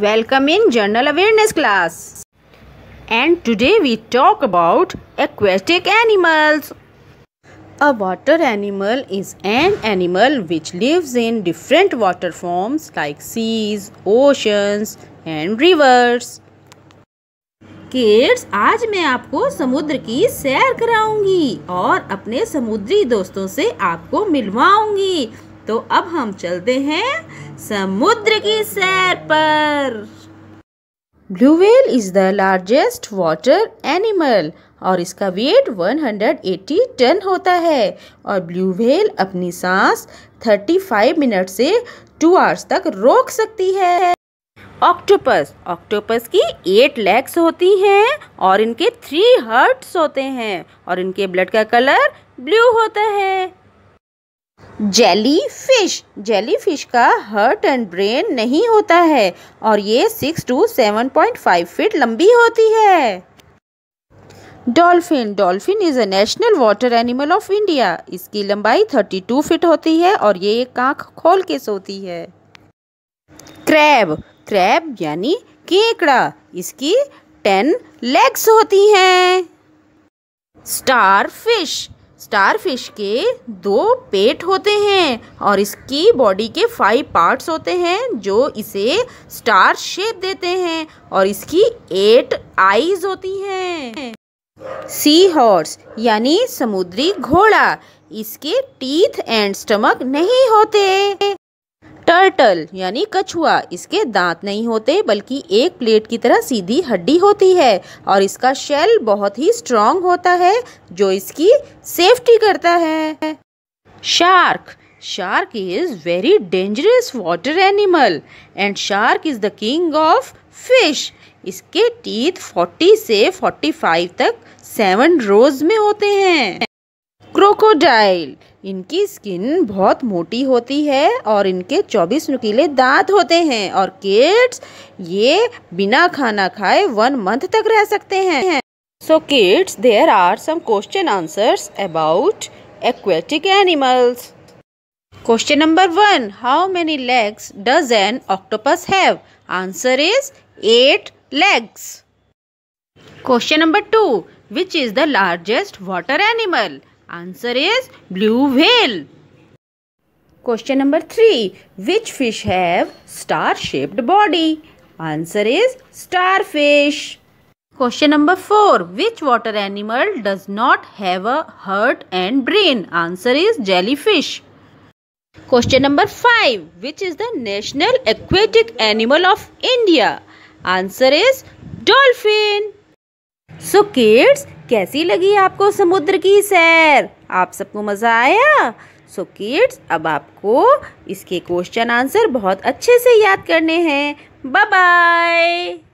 Welcome in general awareness class and today we talk about aquatic animals a water animal is an animal which lives in different water forms like seas oceans and rivers kids आज मैं आपको समुद्र की सैर कराऊंगी और अपने समुद्री दोस्तों से आपको मिलवाऊंगी तो अब हम चलते हैं समुद्र की सैर पर blue whale is the largest water animal और इसका वेट 180 टन होता है और ब्लू वेल अपनी सांस 35 मिनट से 2 आवर्स तक रोक सकती है ऑक्टोपस ऑक्टोपस की एट लेग्स होती हैं और इनके थ्री हर्ट्स होते हैं और इनके ब्लड का कलर ब्लू होता है जेली फिश जेली फिश का हर्ट एंड ब्रेन नहीं होता है और ये six to seven point five feet लंबी होती है dolphin dolphin is a national water animal of India इसकी लंबाई थर्टी टू फिट होती है और ये एक आँख खोल के सोती है क्रैब क्रैब यानी केकड़ा इसकी टेन लेग्स होती हैं स्टार फिश स्टारफिश के दो पेट होते हैं और इसकी बॉडी के फाइव पार्ट्स होते हैं जो इसे स्टार शेप देते हैं और इसकी एट आईज होती हैं सी हॉर्स यानी समुद्री घोड़ा इसके टीथ एंड स्टमक नहीं होते टर्टल यानी कछुआ इसके दांत नहीं होते बल्कि एक प्लेट की तरह सीधी हड्डी होती है और इसका शेल बहुत ही स्ट्रांग होता है जो इसकी सेफ्टी करता है shark shark is very dangerous water animal and shark is the king of fish इसके टीथ 40 से 45 तक सेवन रोज में होते हैं क्रोकोडाइल इनकी स्किन बहुत मोटी होती है और इनके 24 नुकीले दांत होते हैं और किड्स ये बिना खाना खाए वन मंथ तक रह सकते हैं so kids there are some question answers about aquatic animals question number one how many legs does an octopus have answer is eight legs question number two which is the largest water animal Answer is blue whale. Question number 3. Which fish have star-shaped body? Answer is starfish. Question number 4. Which water animal does not have a heart and brain? Answer is jellyfish. Question number 5. Which is the national aquatic animal of India? Answer is dolphin. So kids, कैसी लगी आपको समुद्र की सैर आप सबको मज़ा आया सो so किड्स अब आपको इसके क्वेश्चन आंसर बहुत अच्छे से याद करने हैं बाय बाय